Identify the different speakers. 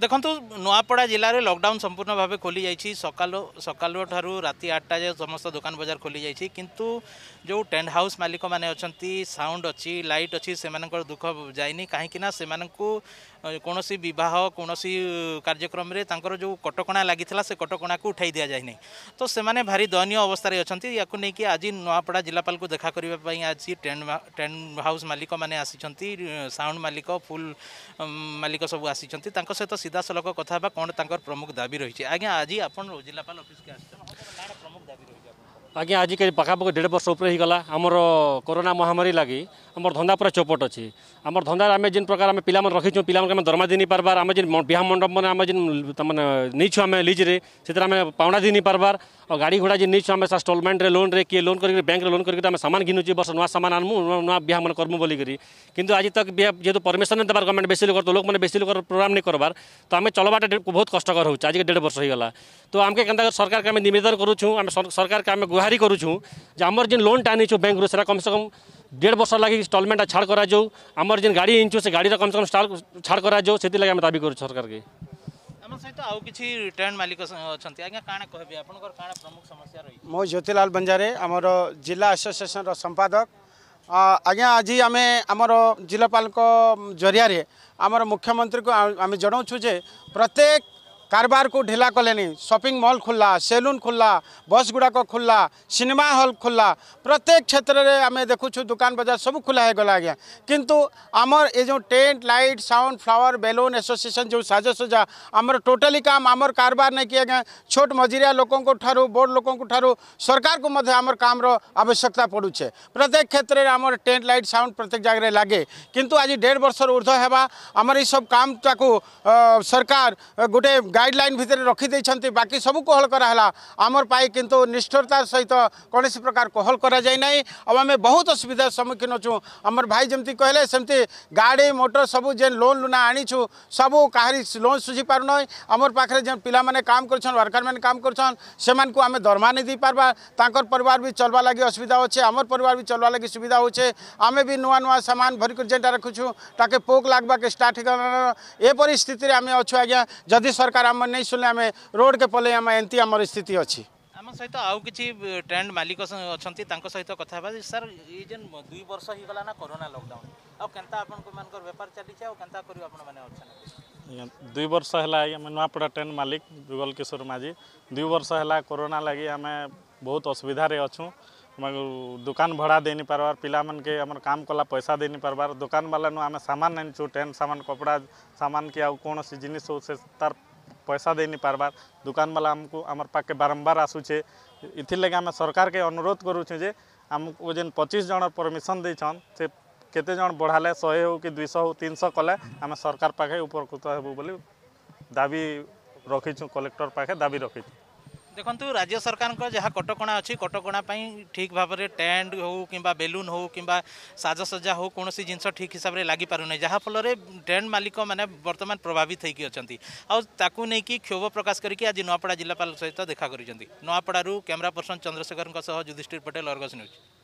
Speaker 1: ଦେଖନ୍ତୁ ନୂଆପଡ଼ା ଜିଲ୍ଲାରେ ଲକଡାଉନ୍ ସମ୍ପୂର୍ଣ୍ଣ ଭାବେ ଖୋଲିଯାଇଛି ସକାଳ ସକାଳ ଠାରୁ ରାତି ଆଠଟା ଯାଏ ସମସ୍ତ ଦୋକାନ ବଜାର ଖୋଲିଯାଇଛି କିନ୍ତୁ ଯେଉଁ ଟେଣ୍ଟ ହାଉସ୍ ମାଲିକମାନେ ଅଛନ୍ତି ସାଉଣ୍ଡ ଅଛି ଲାଇଟ୍ ଅଛି ସେମାନଙ୍କର ଦୁଃଖ ଯାଇନି କାହିଁକିନା ସେମାନଙ୍କୁ କୌଣସି ବିବାହ କୌଣସି କାର୍ଯ୍ୟକ୍ରମରେ ତାଙ୍କର ଯେଉଁ କଟକଣା ଲାଗିଥିଲା ସେ କଟକଣାକୁ ଉଠାଇ ଦିଆଯାଇ ନାହିଁ ତ ସେମାନେ ଭାରି ଦୟନୀୟ ଅବସ୍ଥାରେ ଅଛନ୍ତି ୟାକୁ ନେଇକି ଆଜି ନୂଆପଡ଼ା ଜିଲ୍ଲାପାଳକୁ ଦେଖା କରିବା ପାଇଁ ଆଜି ଟେଣ୍ଟ ଟେଣ୍ଟ ହାଉସ୍ ମାଲିକମାନେ ଆସିଛନ୍ତି ସାଉଣ୍ଡ ମାଲିକ ଫୁଲ୍ ମାଲିକ ସବୁ ଆସିଛନ୍ତି ତାଙ୍କ ସହିତ ସିଧାସଳଖ କଥା ହେବା କ'ଣ ତାଙ୍କର ପ୍ରମୁଖ ଦାବି ରହିଛି ଆଜ୍ଞା ଆଜି ଆପଣ ଜିଲ୍ଲାପାଳ ଅଫିସ୍କୁ ଆସିଛନ୍ତି ପ୍ରମୁଖ
Speaker 2: ଦାବି ରହିଛି ଆଜ୍ଞା ଆଜିକାଲି ପାଖାପାଖି ଦେଢ଼ ବର୍ଷ ଉପରେ ହେଇଗଲା ଆମର କରୋନା ମହାମାରୀ ଲାଗି ଆମର ଧନ୍ଦା ପୁରା ଚୋପଟ ଅଛି ଆମର ଧନ୍ଦାରେ ଆମେ ଯେନ୍ ପ୍ରକାର ଆମେ ପିଲାମାନେ ରଖିଛୁ ପିଲାମାନଙ୍କୁ ଆମେ ଦରମା ଦେଇ ନେଇ ପାର୍ବାର୍ ଆମେ ଯେନ୍ ବିହା ମଣ୍ଡପମାନେ ଆମେ ଯେନ୍ ତାମାନେ ନେଇଛୁ ଆମେ ଲିଜ୍ରେ ସେଥିରେ ଆମେ ପାଉଣା ଦେଇ ନେଇ ପାର୍ବାର୍ ଆଉ ଗାଡ଼ି ଘୋଡ଼ା ଯେନ୍ ନେଇଛୁ ଆମେ ଷ୍ଟଲମେଣ୍ଟରେ ଲୋନ୍ରେ କିଏ ଲୋନ୍ କରିକି ବ୍ୟାଙ୍କରେ ଲୋନ୍ କରିକି ଆମେ ସାମାନ ଘିନୁଛୁ ବର୍ଷ ନୂଆ ସାମାନ ଆନମୁ ନୂଆ ବିହାମାନେ କର୍ମୁ ବୋଲିକରି କିନ୍ତୁ ଆଜି ତକ୍ ବିହା ଯେହେତୁ ପରମିସନ୍ ନେଇ ଦେବାର ଗଭର୍ଣ୍ଣମେଣ୍ଟ ବେଶୀ ଲୋକ ଲୋକମାନେ ବେଶୀ ଲୋକ ପ୍ରୋଗ୍ରାମ୍ ନେଇ କରବାର୍ ତ ଆମେ ଚଲବାଟା ବହୁତ କଷ୍ଟକର ହେଉଛି ଆଜିକି ଦେଢ଼ ବର୍ଷ ହେଇଗଲା ତ ଆମକେ କେନ୍ତା ସରକାରକେ ଆମେ ନିବେଦନ କରୁଛୁ ଆମେ ସରକାରକେ ଆମେ ଗୁହାରି କରୁଛୁ ଯେ ଆମର ଯେନ୍ ଲୋନ୍ଟା ଆଣିଛୁ ବ୍ୟାଙ୍କରୁ ସେଟା କମ୍ସେ କମ୍ ଦେଢ଼ ବର୍ଷ ଲାଗି ଇନଷ୍ଟଲମେଣ୍ଟଟା ଛାଡ଼ କରାଯାଉ ଆମର ଯେନ୍ ଗାଡ଼ି ଆଣିଛୁ ସେ ଗାଡ଼ିର କମ୍ସେ କମ୍ ଛାଡ଼ କରାଯାଉ ସେଥିଲାଗି ଆମେ ଦାବି କରୁଛୁ ସରକାରକେ
Speaker 1: ଆମ ସହିତ ଆଉ କିଛି ଟ୍ରେନ୍ ମାଲିକ ଅଛନ୍ତି ଆଜ୍ଞା କାଣା କହିବେ ଆପଣଙ୍କର କାଣା ପ୍ରମୁଖ ସମସ୍ୟା ରହିଛି
Speaker 3: ମୁଁ ଜ୍ୟୋତିଲାଲ ବଞ୍ଜାରେ ଆମର ଜିଲ୍ଲା ଆସୋସିଏସନର ସମ୍ପାଦକ ଆଜ୍ଞା ଆଜି ଆମେ ଆମର ଜିଲ୍ଲାପାଳଙ୍କ ଜରିଆରେ ଆମର ମୁଖ୍ୟମନ୍ତ୍ରୀଙ୍କୁ ଆମେ ଜଣାଉଛୁ ଯେ ପ୍ରତ୍ୟେକ कारबार को ढिला कले सपिंग मल खोल्ला सेलून खोल्ला बस गुडाक खोल्ला सिनेमा हल खोल्ला प्रत्येक क्षेत्र में आम देखु दुकान बजार सब खोला गला आज्ञा किंतु आमर ये जो tent light sound flower balloon association जो साजसजा आमर टोटाली काम आमर कारबार नहीं कि आज्ञा छोट मजुरिया लोक बोर्ड लोकों सरकार को मध्य काम आवश्यकता पड़ूचे प्रत्येक क्षेत्र में आम टेन्ट लाइट साउंड प्रत्येक जगह लगे किंतु आज डेढ़ वर्ष ऊर्ध होगा आमर ये सब काम सरकार गोटे গাইডলাইন ভিতরে রখিদেছেন বাকি সবু কোহল করা হল আমার পাই কিন্তু নিষ্ঠুরতার সহিত কোণী প্রকার কোহল করা যাই না আমি বহুত অসুবিধার সম্মুখীন অছু আমার ভাই যেমি কহিলে সেমতি গাড়ি মোটর সবু যে লোন লুনা আনিছু সবু কাহি লোন সুঝি পারু নয় আমার পাখে যে পিলা মানে কাম করছেন ওয়ার্কর মানে কাম করছেন সে আমি দরমা নিয়ে দিয়ে পারবা তাঁর পরিবার বি চলবা লাগি অসুবিধা হচ্ছে আমার পরিবার বি চলবা লাগি সুবিধা হচ্ছে আমি বি নূয়া নূয়া সামান ভরি করে যেটা রাখুছু তাকে পোক লাগবাকে স্টার্ট হয়ে এপরি স্থিতি আমি অছু আজ্ঞা যদি সরকার आम नहीं शुणिले आम रोड के पल एमती आम स्थित अच्छी आम
Speaker 1: सहित आउ किसी ट्रेंड मालिक अच्छा सहित कथ सर ये दुई वर्ष हो गला ना कोरोना लकडाउन आउ केनता आपन
Speaker 4: दुई वर्ष है नुआपड़ा ट्रेन मालिक जुगल किशोर माझी दुई वर्ष है कोरोना लगी आम बहुत असुविधार अच्छा दुकान भड़ा दे नहीं पार्बार पिला मन के आम काम कला पैसा दे नहीं पार्बार दुकान बाला नु आम सामान नहीं ट्रेन सामान कपड़ा सामान कि आउ कौन जिनिस हो तार পয়সা দেইনি পারবার দোকানবালা আমাকে আমার পাখে বারম্বার আসুছে এথিরলাগি আমি সরকারকে অনুরোধ করুছে যে ଆମକୁ ଯେନ୍ ପଚିଶ ଜଣ ପରମିସନ୍ ଦେଇଛନ୍ ସେ କେତେ ଜଣ ବଢ଼ାଲେ ଶହେ ହେଉ କି ଦୁଇଶହ ହେଉ ତିନିଶହ କଲେ ଆମେ ସରକାର ପାଖେ ଉପକୃତ ହେବୁ ବୋଲି ଦାବି ରଖିଛୁ କଲେକ୍ଟର ପାଖେ ଦାବି ରଖିଛୁ
Speaker 1: देखु राज्य सरकार का जहाँ कटक अच्छी कटका ठीक भाव में टेन्ट हो कि बेलून हो कि साजसजा हो कौन जिन ठीक हिसाब से लगि पारना जहाँफल टेन्ट मालिक मैंने बर्तमान प्रभावित होती क्षोभ प्रकाश करके आज नुआपड़ा जिलापाल सहित देखा करपड़ कैमेरा पर्सन चंद्रशेखर सह युधिष्ठिर पटेल अर्गस न्यूज़